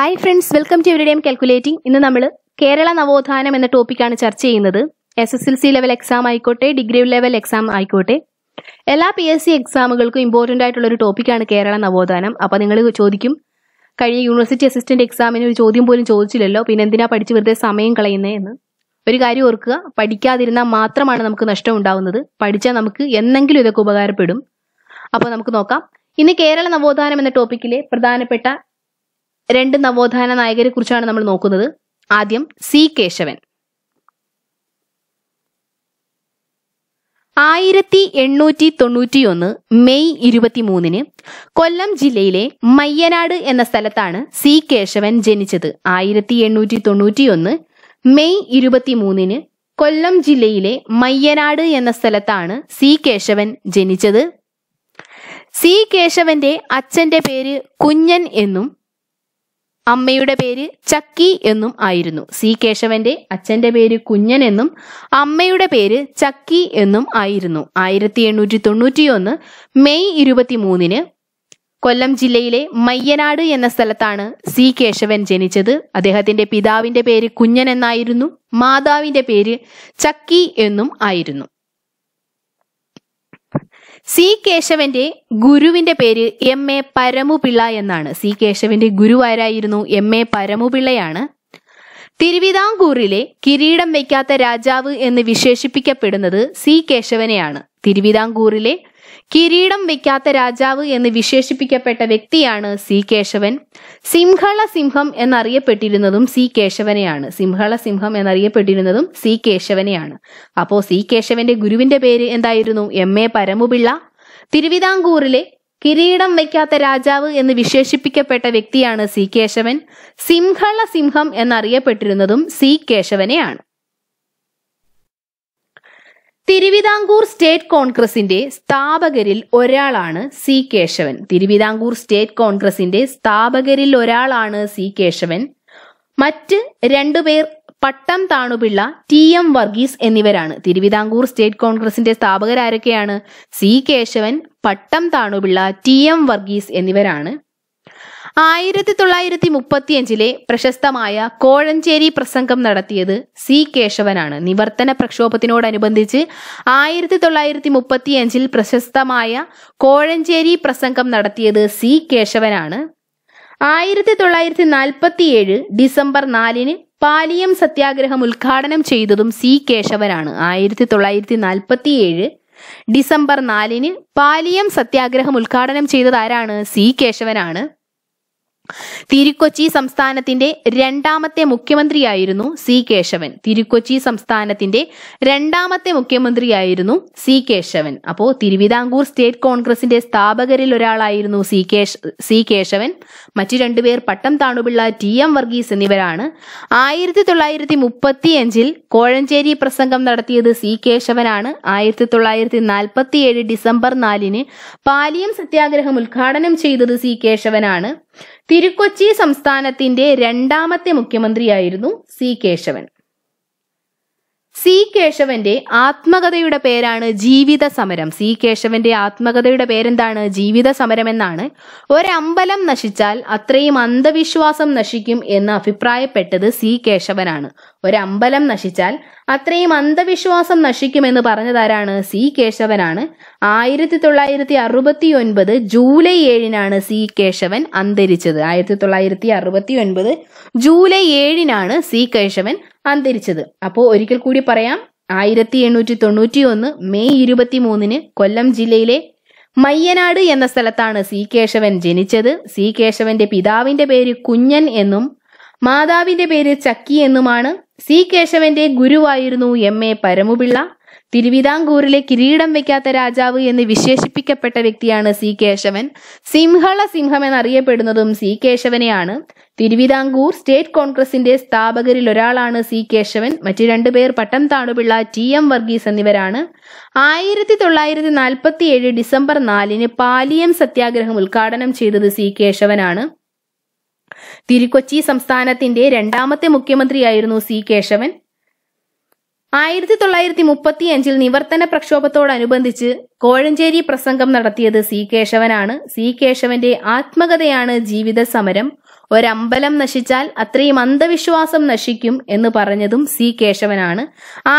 hi friends welcome to എവരിഡേം calculating ഇന്ന് നമ്മൾ കേരള നവോത്ഥാനം എന്ന ടോപ്പിക്കാണ് ചർച്ച ചെയ്യുന്നത് S S L C level exam ആയിക്കോട്ടെ ഡിഗ്രി ലെവൽ എക്സാം ആയിക്കോട്ടെ എല്ലാ പി എസ് സി എക്സാമുകൾക്കും ഇമ്പോർട്ടൻ്റ് ആയിട്ടുള്ള ഒരു ടോപ്പിക്കാണ് കേരള നവോത്ഥാനം അപ്പോൾ നിങ്ങൾ ചോദിക്കും കഴിഞ്ഞ യൂണിവേഴ്സിറ്റി അസിസ്റ്റന്റ് എക്സാമിന് ഒരു ചോദ്യം പോലും ചോദിച്ചില്ലല്ലോ പിന്നെ എന്തിനാ പഠിച്ച് വെറുതെ സമയം കളയുന്നത് എന്ന് ഒരു കാര്യം ഓർക്കുക പഠിക്കാതിരുന്നാൽ മാത്രമാണ് നമുക്ക് നഷ്ടം ഉണ്ടാവുന്നത് പഠിച്ചാൽ നമുക്ക് എന്നെങ്കിലും ഇതൊക്കെ ഉപകാരപ്പെടും അപ്പോൾ നമുക്ക് നോക്കാം ഇന്ന് കേരള നവോത്ഥാനം എന്ന ടോപ്പിക്കിലെ പ്രധാനപ്പെട്ട രണ്ട് നവോത്ഥാന നായകരെ കുറിച്ചാണ് നമ്മൾ നോക്കുന്നത് ആദ്യം സി കേശവൻ ആയിരത്തി എണ്ണൂറ്റി ഒന്ന് മെയ് മൂന്നിന് കൊല്ലം ജില്ലയിലെ മയ്യനാട് എന്ന സ്ഥലത്താണ് സി കേശവൻ ജനിച്ചത് ആയിരത്തി എണ്ണൂറ്റി ഒന്ന് മെയ് മൂന്നിന് കൊല്ലം ജില്ലയിലെ മയ്യനാട് എന്ന സ്ഥലത്താണ് സി കേശവൻ ജനിച്ചത് സി കേശവന്റെ അച്ഛന്റെ പേര് കുഞ്ഞൻ എന്നും അമ്മയുടെ പേര് ചക്കി എന്നും ആയിരുന്നു സി കേശവന്റെ അച്ഛന്റെ പേര് കുഞ്ഞൻ എന്നും അമ്മയുടെ പേര് ചക്കി എന്നും ആയിരുന്നു ആയിരത്തി എണ്ണൂറ്റി തൊണ്ണൂറ്റിയൊന്ന് മെയ് ഇരുപത്തിമൂന്നിന് കൊല്ലം ജില്ലയിലെ മയ്യനാട് എന്ന സ്ഥലത്താണ് സി കേശവൻ ജനിച്ചത് അദ്ദേഹത്തിന്റെ പിതാവിന്റെ പേര് കുഞ്ഞൻ എന്നായിരുന്നു മാതാവിന്റെ പേര് ചക്കി എന്നും ആയിരുന്നു സി കേശവന്റെ ഗുരുവിന്റെ പേര് എം എ പരമുപിള്ള എന്നാണ് സി കേശവന്റെ ഗുരുവാരായിരുന്നു എം എ പരമുപിള്ളയാണ് തിരുവിതാംകൂറിലെ കിരീടം വയ്ക്കാത്ത രാജാവ് എന്ന് വിശേഷിപ്പിക്കപ്പെടുന്നത് സി കേശവനെയാണ് തിരുവിതാംകൂറിലെ കിരീടം വെക്കാത്ത രാജാവ് എന്ന് വിശേഷിപ്പിക്കപ്പെട്ട വ്യക്തിയാണ് സി കേശവൻ സിംഹള സിംഹം എന്നറിയപ്പെട്ടിരുന്നതും സി കേശവനെയാണ് സിംഹള സിംഹം എന്നറിയപ്പെട്ടിരുന്നതും സി കേശവനെയാണ് അപ്പോൾ സി കേശവന്റെ ഗുരുവിന്റെ പേര് എന്തായിരുന്നു എം എ പരമുപിള്ള തിരുവിതാംകൂറിലെ കിരീടം വയ്ക്കാത്ത രാജാവ് എന്ന് വിശേഷിപ്പിക്കപ്പെട്ട വ്യക്തിയാണ് സി കേശവൻ സിംഹള സിംഹം എന്നറിയപ്പെട്ടിരുന്നതും സി കേശവനെയാണ് തിരുവിതാംകൂർ സ്റ്റേറ്റ് കോൺഗ്രസിന്റെ സ്ഥാപകരിൽ ഒരാളാണ് സി കേശവൻ തിരുവിതാംകൂർ സ്റ്റേറ്റ് കോൺഗ്രസിന്റെ സ്ഥാപകരിൽ ഒരാളാണ് സി കേശവൻ മറ്റ് രണ്ടുപേർ പട്ടം താണുപിള്ള ടി എം വർഗീസ് എന്നിവരാണ് തിരുവിതാംകൂർ സ്റ്റേറ്റ് കോൺഗ്രസിന്റെ സ്ഥാപകരാരൊക്കെയാണ് C Kesavan Pattom Thanupillai T M Varghese എന്നിവരാണ് ആയിരത്തി തൊള്ളായിരത്തി മുപ്പത്തിയഞ്ചിലെ പ്രശസ്തമായ കോഴഞ്ചേരി പ്രസംഗം നടത്തിയത് സി കേശവനാണ് നിവർത്തന പ്രക്ഷോഭത്തിനോടനുബന്ധിച്ച് ആയിരത്തി തൊള്ളായിരത്തി മുപ്പത്തിയഞ്ചിൽ പ്രശസ്തമായ കോഴഞ്ചേരി പ്രസംഗം നടത്തിയത് സി കേശവനാണ് ആയിരത്തി തൊള്ളായിരത്തി നാൽപ്പത്തിയേഴ് ഡിസംബർ നാലിന് പാലിയം സത്യാഗ്രഹം ഉദ്ഘാടനം ചെയ്തതും സി കേശവനാണ് ആയിരത്തി തൊള്ളായിരത്തി നാൽപ്പത്തിയേഴ് ഡിസംബർ നാലിന് പാലിയം സത്യാഗ്രഹം ഉദ്ഘാടനം ചെയ്തത് ആരാണ് സി കേശവനാണ് തിരുക്കൊച്ചി സംസ്ഥാനത്തിന്റെ രണ്ടാമത്തെ മുഖ്യമന്ത്രിയായിരുന്നു സി കേശവൻ തിരുക്കൊച്ചി സംസ്ഥാനത്തിന്റെ രണ്ടാമത്തെ മുഖ്യമന്ത്രിയായിരുന്നു സി കേശവൻ അപ്പോ തിരുവിതാംകൂർ സ്റ്റേറ്റ് കോൺഗ്രസിന്റെ സ്ഥാപകരിൽ ഒരാളായിരുന്നു സി കേശ സി കേശവൻ മറ്റു രണ്ടുപേർ പട്ടം താണുപിള്ള ടി എം വർഗീസ് എന്നിവരാണ് ആയിരത്തി തൊള്ളായിരത്തി മുപ്പത്തി അഞ്ചിൽ കോഴഞ്ചേരി പ്രസംഗം നടത്തിയത് സി കേശവനാണ് ആയിരത്തി തൊള്ളായിരത്തി നാൽപ്പത്തി ഏഴ് ഡിസംബർ നാലിന് പാലിയം സത്യാഗ്രഹം ഉദ്ഘാടനം ചെയ്തത് സി കേശവനാണ് തിരുക്കൊച്ചി സംസ്ഥാനത്തിന്റെ രണ്ടാമത്തെ മുഖ്യമന്ത്രിയായിരുന്നു സി കേശവൻ സി കേശവന്റെ ആത്മകഥയുടെ പേരാണ് ജീവിത സമരം സി കേശവന്റെ ആത്മകഥയുടെ പേരെന്താണ് ജീവിത സമരം എന്നാണ് ഒരമ്പലം നശിച്ചാൽ അത്രയും അന്ധവിശ്വാസം നശിക്കും എന്ന് അഭിപ്രായപ്പെട്ടത് സി കേശവനാണ് ഒരമ്പലം നശിച്ചാൽ അത്രയും അന്ധവിശ്വാസം നശിക്കുമെന്ന് പറഞ്ഞതാരാണ് സി കേശവനാണ് ആയിരത്തി തൊള്ളായിരത്തി അറുപത്തി ഒൻപത് ജൂലൈ ഏഴിനാണ് സി കേശവൻ അന്തരിച്ചത് ആയിരത്തി തൊള്ളായിരത്തി അറുപത്തി ഒൻപത് ജൂലൈ ഏഴിനാണ് സി കേശവൻ അന്തരിച്ചത് അപ്പോൾ ഒരിക്കൽ കൂടി പറയാം ആയിരത്തി എണ്ണൂറ്റി തൊണ്ണൂറ്റി ഒന്ന് മെയ് ഇരുപത്തി മൂന്നിന് കൊല്ലം ജില്ലയിലെ മയ്യനാട് എന്ന സ്ഥലത്താണ് സി കേശവൻ ജനിച്ചത് സി കേശവന്റെ പിതാവിന്റെ പേര് കുഞ്ഞൻ എന്നും മാതാവിന്റെ പേര് ചക്കി എന്നുമാണ് സി കേശവന്റെ ഗുരുവായിരുന്നു എം എ പരമുപിള്ള തിരുവിതാംകൂറിലെ കിരീടം വെക്കാത്ത രാജാവ് എന്ന് വിശേഷിപ്പിക്കപ്പെട്ട വ്യക്തിയാണ് സി കേശവൻ സിംഹള സിംഹം എന്നറിയപ്പെടുന്നതും സി കേശവനെയാണ് തിരുവിതാംകൂർ സ്റ്റേറ്റ് കോൺഗ്രസിന്റെ സ്ഥാപകരിൽ ഒരാളാണ് സി കേശവൻ മറ്റു രണ്ടുപേർ പട്ടം താണുപിള്ള ടി എം വർഗീസ് എന്നിവരാണ് ആയിരത്തി തൊള്ളായിരത്തി നാൽപ്പത്തി ഏഴ് ഡിസംബർ നാലിന് പാലിയം സത്യാഗ്രഹം ഉദ്ഘാടനം ചെയ്തത് സി കേശവനാണ് തിരുക്കൊച്ചി സംസ്ഥാനത്തിന്റെ രണ്ടാമത്തെ മുഖ്യമന്ത്രിയായിരുന്നു സി കേശവൻ ആയിരത്തി തൊള്ളായിരത്തി മുപ്പത്തിയഞ്ചിൽ നിവർത്തന പ്രക്ഷോഭത്തോടനുബന്ധിച്ച് കോഴഞ്ചേരി പ്രസംഗം നടത്തിയത് സി കേശവനാണ് സി കേശവന്റെ ആത്മകഥയാണ് ജീവിത സമരം ഒരമ്പലം നശിച്ചാൽ അത്രയും അന്ധവിശ്വാസം നശിക്കും എന്ന് പറഞ്ഞതും സി കേശവനാണ്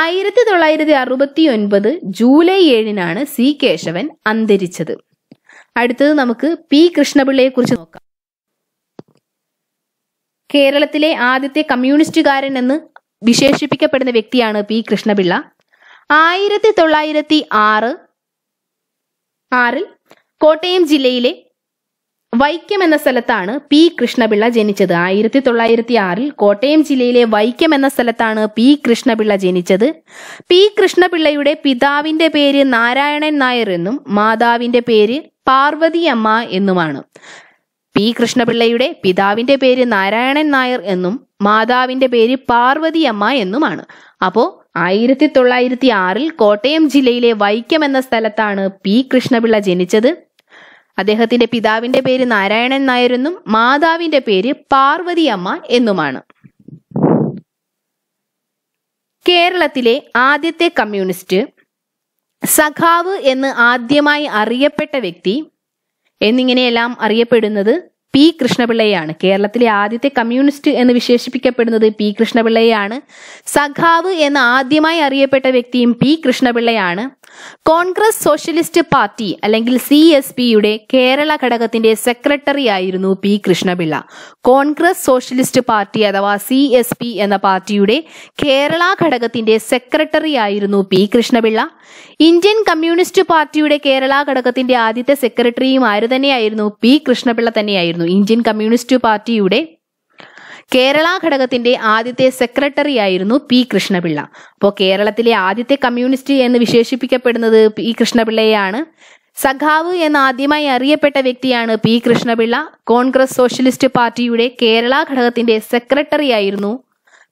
ആയിരത്തി തൊള്ളായിരത്തി അറുപത്തി ഒൻപത് ജൂലൈ ഏഴിനാണ് സി കേശവൻ അന്തരിച്ചത് അടുത്തത് നമുക്ക് പി കൃഷ്ണപിള്ളയെ കുറിച്ച് നോക്കാം കേരളത്തിലെ ആദ്യത്തെ കമ്മ്യൂണിസ്റ്റുകാരൻ എന്ന് വിശേഷിപ്പിക്കപ്പെടുന്ന വ്യക്തിയാണ് പി കൃഷ്ണപിള്ള ആയിരത്തി തൊള്ളായിരത്തി ആറ് ആറിൽ കോട്ടയം ജില്ലയിലെ വൈക്കം എന്ന സ്ഥലത്താണ് പി കൃഷ്ണപിള്ള ജനിച്ചത് ആയിരത്തി തൊള്ളായിരത്തി ആറിൽ കോട്ടയം ജില്ലയിലെ വൈക്കം എന്ന സ്ഥലത്താണ് പി കൃഷ്ണപിള്ള ജനിച്ചത് പി കൃഷ്ണപിള്ളയുടെ പിതാവിന്റെ പേര് നാരായണൻ നായർ എന്നും മാതാവിന്റെ പേര് പാർവതി അമ്മ എന്നുമാണ് പി കൃഷ്ണപിള്ളയുടെ പിതാവിന്റെ പേര് നാരായണൻ നായർ എന്നും മാതാവിന്റെ പേര് പാർവതിയമ്മ എന്നുമാണ് അപ്പോൾ ആയിരത്തി തൊള്ളായിരത്തി ആറിൽ കോട്ടയം ജില്ലയിലെ വൈക്കം എന്ന സ്ഥലത്താണ് പി കൃഷ്ണപിള്ള ജനിച്ചത് അദ്ദേഹത്തിന്റെ പിതാവിന്റെ പേര് നാരായണൻ നായരെന്നും മാതാവിന്റെ പേര് പാർവതിയമ്മ എന്നുമാണ് കേരളത്തിലെ ആദ്യത്തെ കമ്മ്യൂണിസ്റ്റ് സഖാവ് എന്ന് ആദ്യമായി അറിയപ്പെട്ട വ്യക്തി എന്നിങ്ങനെയെല്ലാം അറിയപ്പെടുന്നത് പി കൃഷ്ണപിള്ളയാണ് കേരളത്തിലെ ആദ്യത്തെ കമ്മ്യൂണിസ്റ്റ് എന്ന് വിശേഷിപ്പിക്കപ്പെടുന്നത് പി കൃഷ്ണപിള്ളയാണ് സഖാവ് എന്ന് ആദ്യമായി അറിയപ്പെട്ട വ്യക്തിയും പി കൃഷ്ണപിള്ളയാണ് കോൺഗ്രസ് സോഷ്യലിസ്റ്റ് പാർട്ടി അല്ലെങ്കിൽ സി എസ് പിയുടെ കേരള ഘടകത്തിന്റെ സെക്രട്ടറി ആയിരുന്നു P Krishnapillai Congress Socialist Party അഥവാ സി എസ് പി എന്ന പാർട്ടിയുടെ കേരള ഘടകത്തിന്റെ സെക്രട്ടറി ആയിരുന്നു പി കൃഷ്ണപിള്ള ഇന്ത്യൻ കമ്മ്യൂണിസ്റ്റ് പാർട്ടിയുടെ കേരള ഘടകത്തിന്റെ ആദ്യത്തെ സെക്രട്ടറിയും ആര് തന്നെയായിരുന്നു പി കൃഷ്ണപിള്ള തന്നെയായിരുന്നു ഇന്ത്യൻ കമ്മ്യൂണിസ്റ്റ് പാർട്ടിയുടെ കേരള ഘടകത്തിന്റെ ആദ്യത്തെ സെക്രട്ടറി ആയിരുന്നു പി കൃഷ്ണപിള്ള അപ്പോൾ കേരളത്തിലെ ആദ്യത്തെ കമ്മ്യൂണിസ്റ്റ് എന്ന് വിശേഷിപ്പിക്കപ്പെടുന്നത് പി കൃഷ്ണപിള്ളയെയാണ് സഖാവ് എന്ന് ആദ്യമായി അറിയപ്പെട്ട വ്യക്തിയാണ് പി കൃഷ്ണപിള്ള കോൺഗ്രസ് സോഷ്യലിസ്റ്റ് പാർട്ടിയുടെ കേരള ഘടകത്തിന്റെ സെക്രട്ടറി ആയിരുന്നു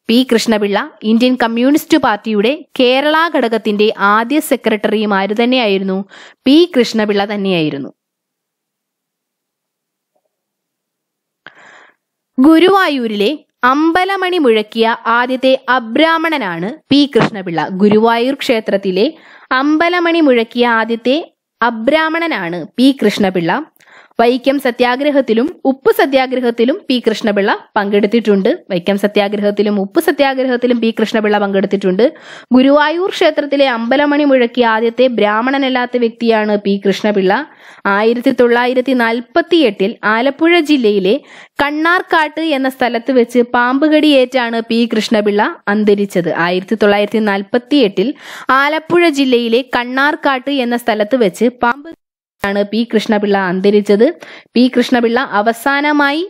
പി കൃഷ്ണപിള്ള ഇന്ത്യൻ കമ്മ്യൂണിസ്റ്റ് പാർട്ടിയുടെ കേരള ഘടകത്തിന്റെ ആദ്യ സെക്രട്ടറിയും ആര് തന്നെയായിരുന്നു പി കൃഷ്ണപിള്ള തന്നെയായിരുന്നു ഗുരുവായൂരിലെ അമ്പലമണി മുഴക്കിയ ആദ്യത്തെ അബ്രാഹ്മണനാണ് പി കൃഷ്ണപിള്ള ഗുരുവായൂർ ക്ഷേത്രത്തിലെ അമ്പലമണി മുഴക്കിയ ആദ്യത്തെ അബ്രാഹ്മണനാണ് പി കൃഷ്ണപിള്ള വൈക്കം സത്യാഗ്രഹത്തിലും ഉപ്പ് സത്യാഗ്രഹത്തിലും പി കൃഷ്ണപിള്ള പങ്കെടുത്തിട്ടുണ്ട് വൈക്കം സത്യാഗ്രഹത്തിലും ഉപ്പ് സത്യാഗ്രഹത്തിലും പി കൃഷ്ണപിള്ള പങ്കെടുത്തിട്ടുണ്ട് ഗുരുവായൂർ ക്ഷേത്രത്തിലെ അമ്പലമണി മുഴക്കിയ ആദ്യത്തെ ബ്രാഹ്മണനല്ലാത്ത വ്യക്തിയാണ് പി കൃഷ്ണപിള്ള ആയിരത്തി തൊള്ളായിരത്തി നാൽപ്പത്തി എട്ടിൽ ആലപ്പുഴ ജില്ലയിലെ കണ്ണാർക്കാട്ട് എന്ന സ്ഥലത്ത് വെച്ച് പാമ്പുകടിയേറ്റാണ് പി കൃഷ്ണപിള്ള അന്തരിച്ചത് ആയിരത്തി തൊള്ളായിരത്തി നാൽപ്പത്തി എട്ടിൽ ആലപ്പുഴ ജില്ലയിലെ കണ്ണാർക്കാട്ട് എന്ന സ്ഥലത്ത് വെച്ച് പാമ്പ് ആണ് പി കൃഷ്ണപിള്ള അന്തരിച്ചത് പി കൃഷ്ണപിള്ള അവസാനമായി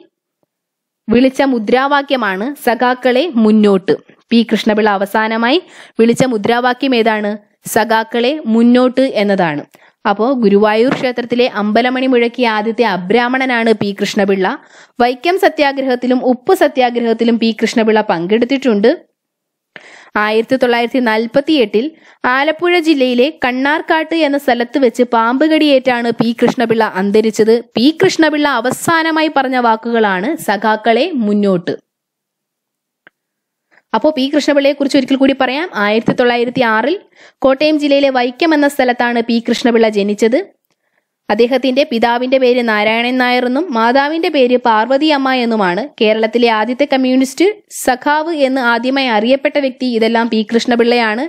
വിളിച്ച മുദ്രാവാക്യമാണ് സഖാക്കളെ മുന്നോട്ട് പി കൃഷ്ണപിള്ള അവസാനമായി വിളിച്ച മുദ്രാവാക്യം ഏതാണ് സഖാക്കളെ മുന്നോട്ട് എന്നതാണ് അപ്പോൾ ഗുരുവായൂർ ക്ഷേത്രത്തിലെ അമ്പലമണി മുഴക്കിയ ആദ്യത്തെ അബ്രാഹ്മണനാണ് പി കൃഷ്ണപിള്ള വൈക്കം സത്യാഗ്രഹത്തിലും ഉപ്പ് സത്യാഗ്രഹത്തിലും പി കൃഷ്ണപിള്ള പങ്കെടുത്തിട്ടുണ്ട് ആയിരത്തി തൊള്ളായിരത്തി നാൽപ്പത്തി എട്ടിൽ ആലപ്പുഴ ജില്ലയിലെ കണ്ണാർക്കാട്ട് എന്ന സ്ഥലത്ത് വെച്ച് പാമ്പ് കടിയേറ്റാണ് പി കൃഷ്ണപിള്ള അന്തരിച്ചത് പി കൃഷ്ണപിള്ള അവസാനമായി പറഞ്ഞ വാക്കുകളാണ് സഖാക്കളെ മുന്നോട്ട് അപ്പോൾ പി കൃഷ്ണപിള്ളയെ കുറിച്ച് ഒരിക്കൽ കൂടി പറയാം ആയിരത്തി തൊള്ളായിരത്തി ആറിൽ കോട്ടയം ജില്ലയിലെ വൈക്കം എന്ന സ്ഥലത്താണ് പി കൃഷ്ണപിള്ള ജനിച്ചത് അദ്ദേഹത്തിന്റെ പിതാവിന്റെ പേര് നാരായണൻ നായർ എന്നും മാതാവിന്റെ പേര് പാർവതി അമ്മ എന്നുമാണ് കേരളത്തിലെ ആദ്യത്തെ കമ്മ്യൂണിസ്റ്റ് സഖാവ് എന്ന് ആദ്യമായി അറിയപ്പെട്ട വ്യക്തി ഇതെല്ലാം പി കൃഷ്ണപിള്ളയാണ്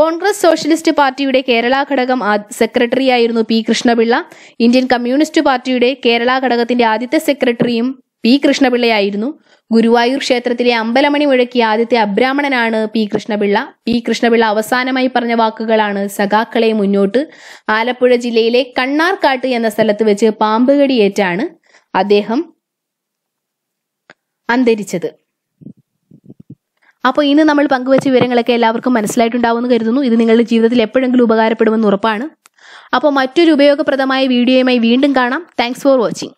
കോൺഗ്രസ് സോഷ്യലിസ്റ്റ് പാർട്ടിയുടെ കേരള ഘടകം സെക്രട്ടറിയായിരുന്നു പി കൃഷ്ണപിള്ള ഇന്ത്യൻ കമ്മ്യൂണിസ്റ്റ് പാർട്ടിയുടെ കേരള ഘടകത്തിന്റെ ആദ്യത്തെ സെക്രട്ടറിയും പി കൃഷ്ണപിള്ളയായിരുന്നു ഗുരുവായൂർ ക്ഷേത്രത്തിലെ അമ്പലമണി മുഴക്കിയ ആദ്യത്തെ അബ്രാഹ്മണനാണ് പി കൃഷ്ണപിള്ള പി കൃഷ്ണപിള്ള അവസാനമായി പറഞ്ഞ വാക്കുകളാണ് സഖാക്കളെ മുന്നോട്ട് ആലപ്പുഴ ജില്ലയിലെ കണ്ണാർക്കാട്ട് എന്ന സ്ഥലത്ത് വെച്ച് പാമ്പ് ഏറ്റാണ് അദ്ദേഹം അന്തരിച്ചത് അപ്പോൾ ഇന്ന് നമ്മൾ പങ്കുവച്ച വിവരങ്ങളൊക്കെ എല്ലാവർക്കും മനസ്സിലായിട്ടുണ്ടാവുമെന്ന് കരുതുന്നു ഇത് നിങ്ങളുടെ ജീവിതത്തിൽ എപ്പോഴെങ്കിലും ഉപകാരപ്പെടുമെന്ന് ഉറപ്പാണ് അപ്പോൾ മറ്റൊരു ഉപയോഗപ്രദമായ വീഡിയോയുമായി വീണ്ടും കാണാം താങ്ക്സ് ഫോർ വാച്ചിങ്